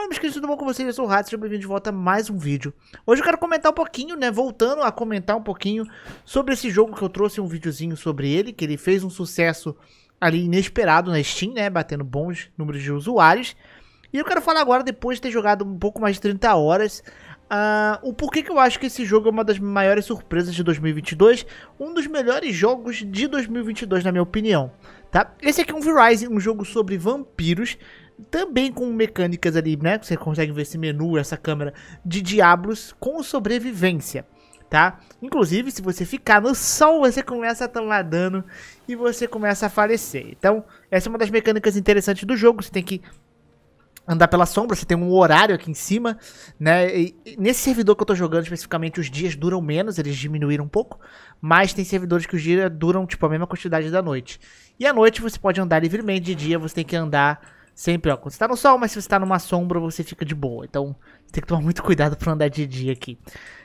Olá, meus queridos, tudo bom com vocês? Eu sou o Rato, sejam bem-vindos de volta a mais um vídeo. Hoje eu quero comentar um pouquinho, né, voltando a comentar um pouquinho sobre esse jogo que eu trouxe um videozinho sobre ele, que ele fez um sucesso ali inesperado na Steam, né, batendo bons números de usuários. E eu quero falar agora, depois de ter jogado um pouco mais de 30 horas, uh, o porquê que eu acho que esse jogo é uma das maiores surpresas de 2022, um dos melhores jogos de 2022, na minha opinião, tá? Esse aqui é um V-Rising, um jogo sobre vampiros, também com mecânicas ali, né? você consegue ver esse menu, essa câmera de Diablos com sobrevivência, tá? Inclusive, se você ficar no sol, você começa a tomar dano e você começa a falecer. Então, essa é uma das mecânicas interessantes do jogo. Você tem que andar pela sombra, você tem um horário aqui em cima, né? E nesse servidor que eu tô jogando especificamente, os dias duram menos, eles diminuíram um pouco, mas tem servidores que os dias duram tipo a mesma quantidade da noite. E à noite você pode andar livremente, de dia você tem que andar Sempre, ó, quando você tá no sol, mas se você tá numa sombra, você fica de boa. Então, você tem que tomar muito cuidado pra andar de dia aqui,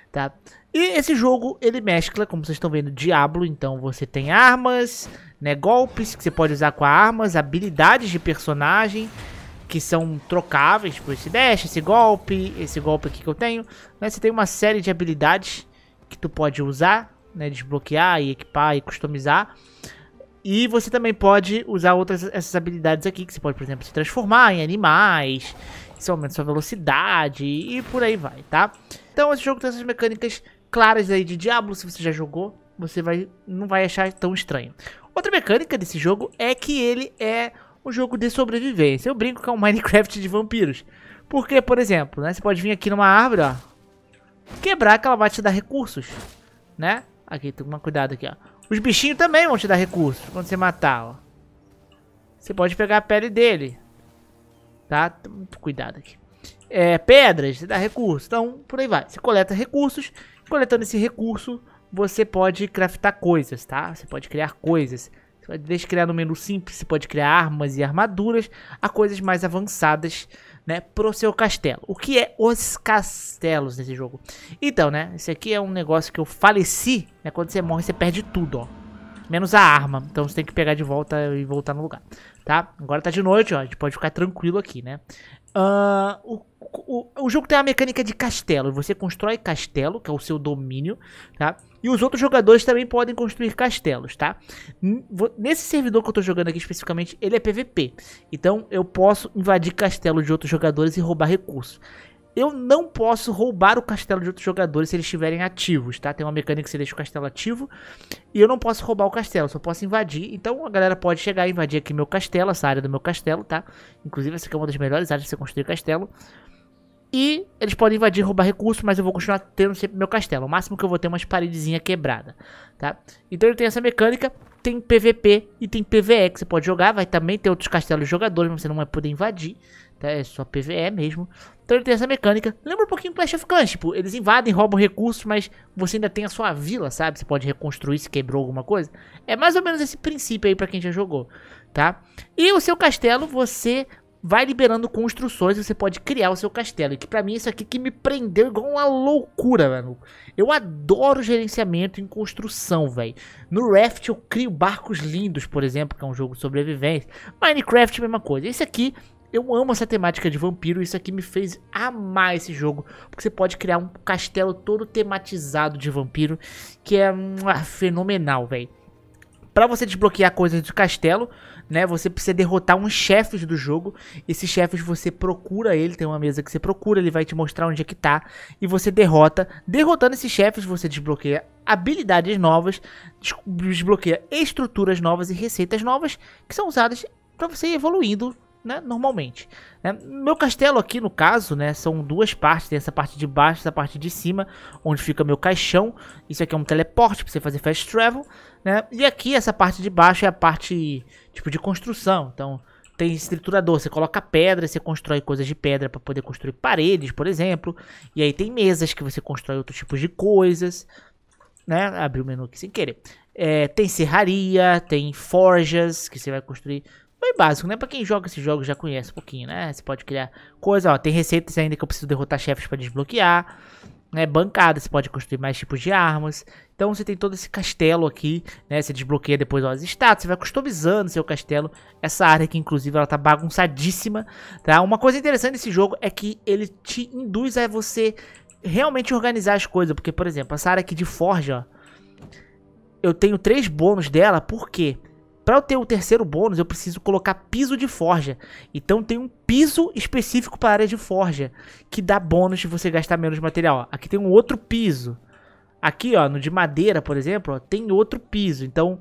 tá? E esse jogo, ele mescla, como vocês estão vendo, Diablo. Então, você tem armas, né, golpes que você pode usar com armas, habilidades de personagem que são trocáveis, tipo esse dash, esse golpe, esse golpe aqui que eu tenho, né? Você tem uma série de habilidades que tu pode usar, né, desbloquear e equipar e customizar. E você também pode usar outras essas habilidades aqui, que você pode, por exemplo, se transformar em animais, isso aumenta sua velocidade e por aí vai, tá? Então esse jogo tem essas mecânicas claras aí de Diablo, se você já jogou, você vai não vai achar tão estranho. Outra mecânica desse jogo é que ele é um jogo de sobrevivência. Eu brinco que é um Minecraft de vampiros. Porque, por exemplo, né, você pode vir aqui numa árvore, ó, quebrar que ela vai te dar recursos, né? Aqui, toma cuidado aqui, ó. Os bichinhos também vão te dar recurso quando você matar, ó. Você pode pegar a pele dele. Tá? Muito cuidado aqui. É, pedras, você dá recurso. Então, por aí vai. Você coleta recursos. Coletando esse recurso, você pode craftar coisas, tá? Você pode criar coisas. Você pode criar no menu simples, você pode criar armas e armaduras, a coisas mais avançadas, né, pro seu castelo. O que é os castelos nesse jogo? Então, né, esse aqui é um negócio que eu faleci, né, quando você morre você perde tudo, ó. Menos a arma, então você tem que pegar de volta e voltar no lugar, tá? Agora tá de noite, ó, a gente pode ficar tranquilo aqui, né? Uh, o, o, o jogo tem a mecânica de castelo. Você constrói castelo, que é o seu domínio, tá? E os outros jogadores também podem construir castelos, tá? Nesse servidor que eu tô jogando aqui especificamente, ele é PVP. Então eu posso invadir castelos de outros jogadores e roubar recursos. Eu não posso roubar o castelo de outros jogadores se eles estiverem ativos, tá? Tem uma mecânica que você deixa o castelo ativo. E eu não posso roubar o castelo, só posso invadir. Então a galera pode chegar e invadir aqui meu castelo, essa área do meu castelo, tá? Inclusive essa aqui é uma das melhores áreas de você construir castelo. E eles podem invadir e roubar recursos, mas eu vou continuar tendo sempre meu castelo. O máximo que eu vou ter é umas paredezinhas quebradas, tá? Então ele tem essa mecânica, tem PVP e tem PVE que você pode jogar. Vai também ter outros castelos de jogadores, mas você não vai poder invadir, é só PVE mesmo. Então ele tem essa mecânica. Lembra um pouquinho Clash of Clans, tipo, eles invadem, roubam recursos, mas você ainda tem a sua vila, sabe? Você pode reconstruir se quebrou alguma coisa. É mais ou menos esse princípio aí pra quem já jogou, tá? E o seu castelo, você vai liberando construções, você pode criar o seu castelo. E que pra mim isso aqui que me prendeu igual uma loucura, mano. Eu adoro gerenciamento em construção, velho. No Raft eu crio barcos lindos, por exemplo, que é um jogo de sobrevivência. Minecraft, mesma coisa. Esse aqui eu amo essa temática de vampiro, isso aqui me fez amar esse jogo, porque você pode criar um castelo todo tematizado de vampiro, que é hum, ah, fenomenal, velho. Para você desbloquear coisas do castelo, né, você precisa derrotar uns chefes do jogo. Esses chefes você procura ele, tem uma mesa que você procura, ele vai te mostrar onde é que tá e você derrota. Derrotando esses chefes, você desbloqueia habilidades novas, desbloqueia estruturas novas e receitas novas que são usadas para você ir evoluindo né, normalmente. Né? Meu castelo aqui, no caso, né, são duas partes. Tem essa parte de baixo, essa parte de cima, onde fica meu caixão. Isso aqui é um teleporte para você fazer fast travel, né? E aqui, essa parte de baixo é a parte, tipo, de construção. Então, tem estruturador, você coloca pedra, você constrói coisas de pedra para poder construir paredes, por exemplo. E aí tem mesas que você constrói outros tipos de coisas, né? Abri o menu aqui sem querer. É, tem serraria, tem forjas que você vai construir bem básico, né? Pra quem joga esse jogo já conhece um pouquinho, né? Você pode criar coisa, ó. Tem receitas ainda que eu preciso derrotar chefes para desbloquear. Né, bancada, você pode construir mais tipos de armas. Então você tem todo esse castelo aqui, né? Você desbloqueia depois ó, as estátuas, você vai customizando seu castelo. Essa área aqui, inclusive, ela tá bagunçadíssima, tá? Uma coisa interessante desse jogo é que ele te induz a você realmente organizar as coisas. Porque, por exemplo, essa área aqui de forja, ó, eu tenho três bônus dela, por quê? Porque para eu ter o terceiro bônus, eu preciso colocar piso de forja. Então tem um piso específico para a área de forja, que dá bônus de você gastar menos material. Aqui tem um outro piso. Aqui, ó, no de madeira, por exemplo, ó, tem outro piso. Então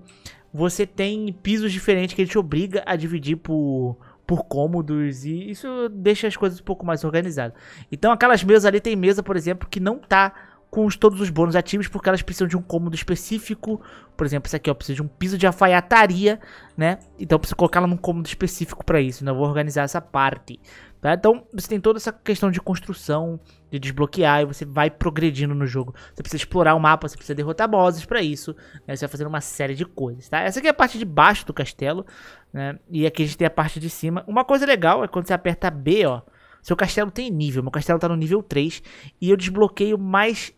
você tem pisos diferentes que ele te obriga a dividir por, por cômodos e isso deixa as coisas um pouco mais organizadas. Então aquelas mesas ali tem mesa, por exemplo, que não tá com os, todos os bônus ativos, porque elas precisam de um cômodo específico. Por exemplo, esse aqui ó, precisa de um piso de alfaiataria, né? Então eu preciso colocá-la num cômodo específico para isso, Então Eu vou organizar essa parte. Tá? Então você tem toda essa questão de construção, de desbloquear, e você vai progredindo no jogo. Você precisa explorar o mapa, você precisa derrotar bosses para isso. Né? Você vai fazendo uma série de coisas, tá? Essa aqui é a parte de baixo do castelo, né? E aqui a gente tem a parte de cima. Uma coisa legal é quando você aperta B, ó. Seu castelo tem nível, meu castelo tá no nível 3 e eu desbloqueio mais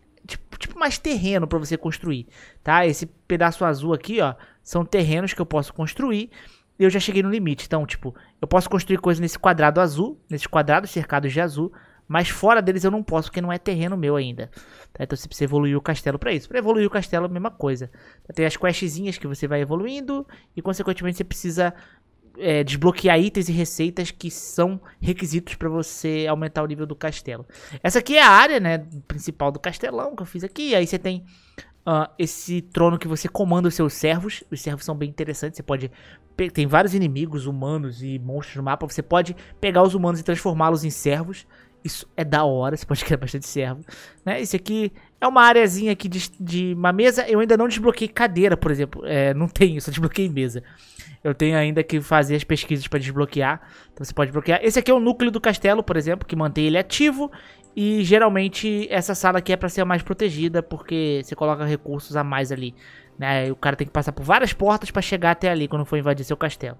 tipo mais terreno para você construir, tá? Esse pedaço azul aqui, ó, são terrenos que eu posso construir. eu já cheguei no limite. Então, tipo, eu posso construir coisa nesse quadrado azul, nesses quadrados cercados de azul, mas fora deles eu não posso, porque não é terreno meu ainda. Tá? Então você precisa evoluir o castelo para isso. Para evoluir o castelo, a mesma coisa. Tá? Tem as questzinhas que você vai evoluindo e, consequentemente, você precisa é, desbloquear itens e receitas que são requisitos para você aumentar o nível do castelo. Essa aqui é a área né, principal do castelão que eu fiz aqui. Aí você tem uh, esse trono que você comanda os seus servos. Os servos são bem interessantes. Você pode. Tem vários inimigos, humanos e monstros no mapa. Você pode pegar os humanos e transformá-los em servos. Isso é da hora, você pode criar bastante servo. Né? Esse aqui é uma areazinha aqui de, de, uma mesa. Eu ainda não desbloqueei cadeira, por exemplo. É, não tenho, só desbloqueei mesa. Eu tenho ainda que fazer as pesquisas para desbloquear. Então você pode bloquear. Esse aqui é o núcleo do castelo, por exemplo, que mantém ele ativo. E geralmente essa sala aqui é para ser mais protegida, porque você coloca recursos a mais ali. Né? E o cara tem que passar por várias portas para chegar até ali quando for invadir seu castelo.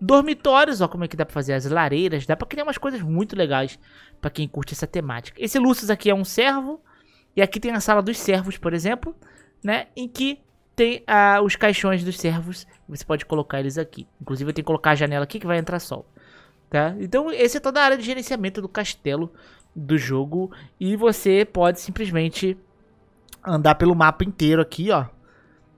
Dormitórios, ó, como é que dá pra fazer as lareiras, dá pra criar umas coisas muito legais para quem curte essa temática. Esse Lucius aqui é um servo, e aqui tem a sala dos servos, por exemplo, né, em que tem ah, os caixões dos servos, você pode colocar eles aqui. Inclusive eu tenho que colocar a janela aqui que vai entrar sol, tá? Então esse é toda a área de gerenciamento do castelo do jogo, e você pode simplesmente andar pelo mapa inteiro aqui, ó,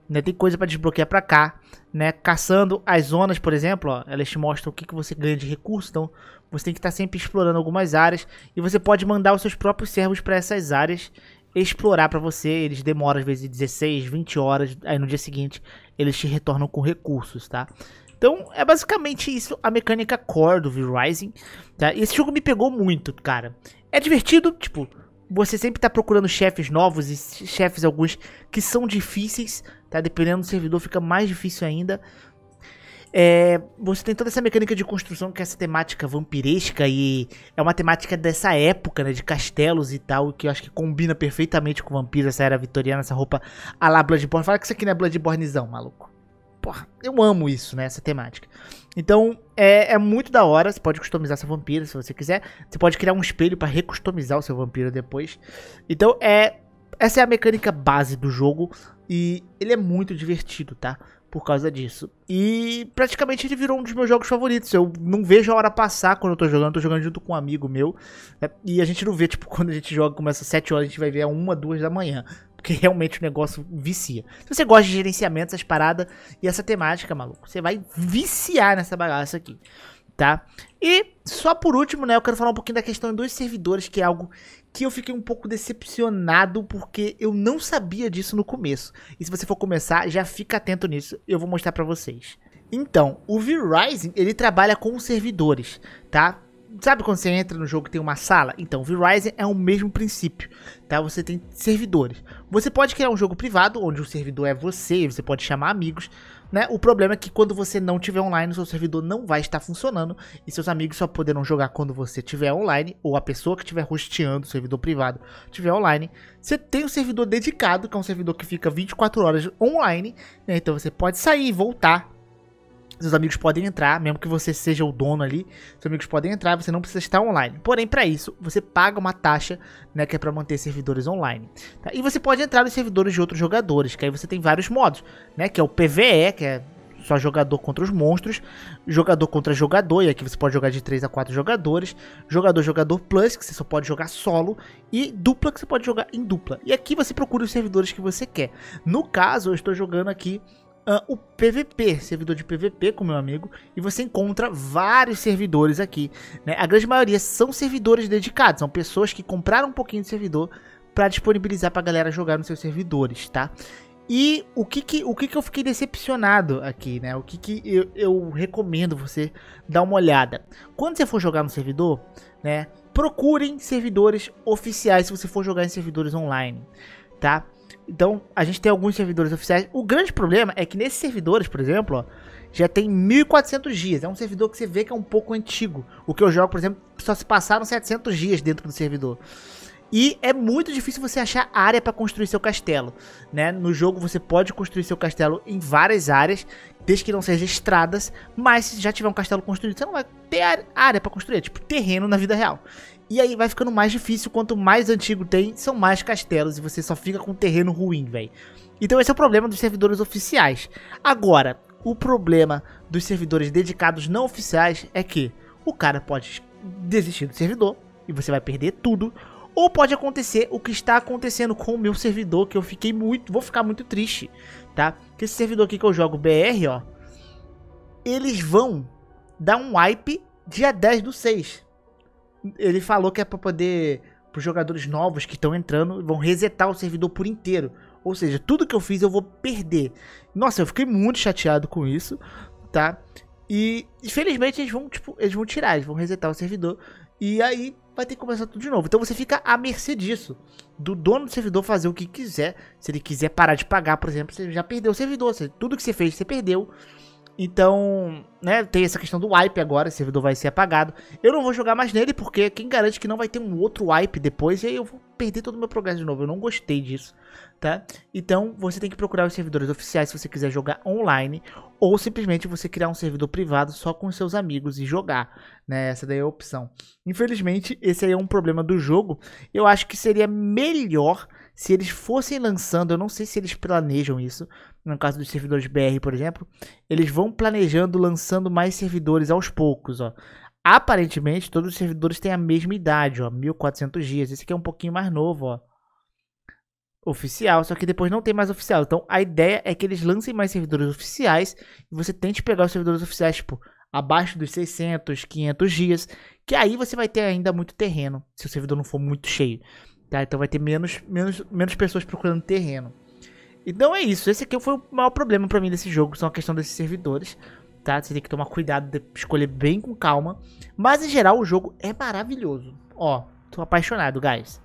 né? Tem coisa para desbloquear para cá, né? Caçando as zonas, por exemplo, ó, elas te mostram o que, que você ganha de recurso, então você tem que estar tá sempre explorando algumas áreas e você pode mandar os seus próprios servos para essas áreas explorar para você, eles demoram às vezes 16, 20 horas, aí no dia seguinte eles te retornam com recursos, tá? Então é basicamente isso a mecânica core do V-Rising, tá? E esse jogo me pegou muito, cara. É divertido, tipo, você sempre está procurando chefes novos e chefes alguns que são difíceis, tá? Dependendo do servidor fica mais difícil ainda. É, você tem toda essa mecânica de construção que é essa temática vampiresca e é uma temática dessa época, né, de castelos e tal, que eu acho que combina perfeitamente com vampiros, essa era vitoriana, essa roupa a lá Bloodborne. Fala que isso aqui não é Bloodbornezão, maluco. Porra, eu amo isso, né, essa temática. Então, é, é, muito da hora. Você pode customizar seu vampiro se você quiser. Você pode criar um espelho para recustomizar o seu vampiro depois. Então, é essa é a mecânica base do jogo. E ele é muito divertido, tá? Por causa disso. E praticamente ele virou um dos meus jogos favoritos. Eu não vejo a hora passar quando eu tô jogando. Eu tô jogando junto com um amigo meu. Né? E a gente não vê, tipo, quando a gente joga, começa às 7 horas, a gente vai ver a 1, 2 da manhã. Porque realmente o negócio vicia. Se então, você gosta de gerenciamento, essas paradas e essa temática, maluco, você vai viciar nessa bagaça aqui, tá? E só por último, né, eu quero falar um pouquinho da questão dos servidores, que é algo que eu fiquei um pouco decepcionado porque eu não sabia disso no começo. E se você for começar, já fica atento nisso, eu vou mostrar para vocês. Então, o vRising, ele trabalha com servidores, tá? Sabe quando você entra no jogo que tem uma sala? Então, o Verizon é o mesmo princípio, tá? Você tem servidores. Você pode criar um jogo privado, onde o servidor é você, você pode chamar amigos, né? O problema é que quando você não tiver online, o seu servidor não vai estar funcionando e seus amigos só poderão jogar quando você estiver online ou a pessoa que estiver hosteando o servidor privado estiver online. Você tem um servidor dedicado, que é um servidor que fica 24 horas online, né? Então você pode sair e voltar seus amigos podem entrar, mesmo que você seja o dono ali, seus amigos podem entrar, você não precisa estar online. Porém, para isso, você paga uma taxa, né, que é para manter servidores online. Tá? E você pode entrar nos servidores de outros jogadores, que aí você tem vários modos, né, que é o PVE, que é só jogador contra os monstros, jogador contra jogador, e aqui você pode jogar de 3 a 4 jogadores, jogador-jogador plus, que você só pode jogar solo, e dupla, que você pode jogar em dupla. E aqui você procura os servidores que você quer. No caso, eu estou jogando aqui Uh, o PVP, servidor de PVP com meu amigo, e você encontra vários servidores aqui. Né? A grande maioria são servidores dedicados, são pessoas que compraram um pouquinho de servidor para disponibilizar para a galera jogar nos seus servidores, tá? E o que que, o que que eu fiquei decepcionado aqui, né? O que que eu, eu recomendo você dar uma olhada. Quando você for jogar no servidor, né? Procurem servidores oficiais se você for jogar em servidores online, tá? Então, a gente tem alguns servidores oficiais. O grande problema é que nesses servidores, por exemplo, ó, já tem 1400 dias. É um servidor que você vê que é um pouco antigo. O que eu jogo, por exemplo, só se passaram 700 dias dentro do servidor. E é muito difícil você achar área para construir seu castelo, né? No jogo você pode construir seu castelo em várias áreas, desde que não sejam estradas, mas se já tiver um castelo construído, você não vai ter área para construir, é tipo terreno na vida real. E aí vai ficando mais difícil, quanto mais antigo tem, são mais castelos e você só fica com terreno ruim, velho. Então esse é o problema dos servidores oficiais. Agora, o problema dos servidores dedicados não oficiais é que o cara pode desistir do servidor e você vai perder tudo, ou pode acontecer o que está acontecendo com o meu servidor, que eu fiquei muito, vou ficar muito triste, tá? Que esse servidor aqui que eu jogo, BR, ó, eles vão dar um wipe dia 10 do 6. Ele falou que é pra poder. Para os jogadores novos que estão entrando, vão resetar o servidor por inteiro. Ou seja, tudo que eu fiz eu vou perder. Nossa, eu fiquei muito chateado com isso, tá? E infelizmente eles vão, tipo, eles vão tirar, eles vão resetar o servidor. E aí vai ter que começar tudo de novo. Então você fica à mercê disso. Do dono do servidor fazer o que quiser. Se ele quiser parar de pagar, por exemplo, você já perdeu o servidor. Tudo que você fez, você perdeu. Então, né, tem essa questão do wipe agora, O servidor vai ser apagado. Eu não vou jogar mais nele, porque quem garante que não vai ter um outro wipe depois, e aí eu vou perder todo o meu progresso de novo. Eu não gostei disso, tá? Então, você tem que procurar os servidores oficiais se você quiser jogar online, ou simplesmente você criar um servidor privado só com seus amigos e jogar, né? Essa daí é a opção. Infelizmente, esse aí é um problema do jogo. Eu acho que seria melhor se eles fossem lançando, eu não sei se eles planejam isso, no caso dos servidores BR, por exemplo, eles vão planejando lançando mais servidores aos poucos, ó. Aparentemente, todos os servidores têm a mesma idade, ó, 1400 dias. Esse aqui é um pouquinho mais novo, ó. Oficial, só que depois não tem mais oficial. Então, a ideia é que eles lancem mais servidores oficiais e você tente pegar os servidores oficiais, tipo, abaixo dos 600, 500 dias, que aí você vai ter ainda muito terreno, se o servidor não for muito cheio. Tá? Então vai ter menos, menos, menos pessoas procurando terreno. Então é isso. Esse aqui foi o maior problema para mim desse jogo, são a questão desses servidores. Tá? Você tem que tomar cuidado, escolher bem com calma. Mas em geral o jogo é maravilhoso. Ó, tô apaixonado, guys.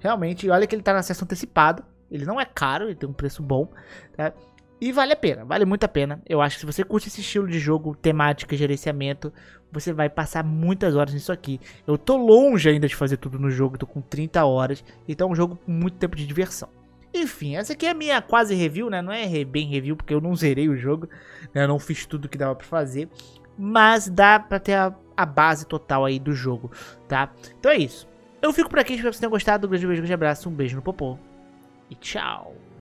Realmente, olha que ele tá na sessão antecipado. Ele não é caro, ele tem um preço bom. Tá? E vale a pena, vale muito a pena. Eu acho que se você curte esse estilo de jogo, temática, gerenciamento, você vai passar muitas horas nisso aqui. Eu tô longe ainda de fazer tudo no jogo, tô com 30 horas, então é um jogo com muito tempo de diversão. Enfim, essa aqui é a minha quase review, né? Não é bem review porque eu não zerei o jogo, né? Eu não fiz tudo que dava para fazer, mas dá para ter a, a, base total aí do jogo, tá? Então é isso. Eu fico por aqui, espero que vocês tenham gostado. Um grande beijo, um grande abraço, um beijo no popô e tchau.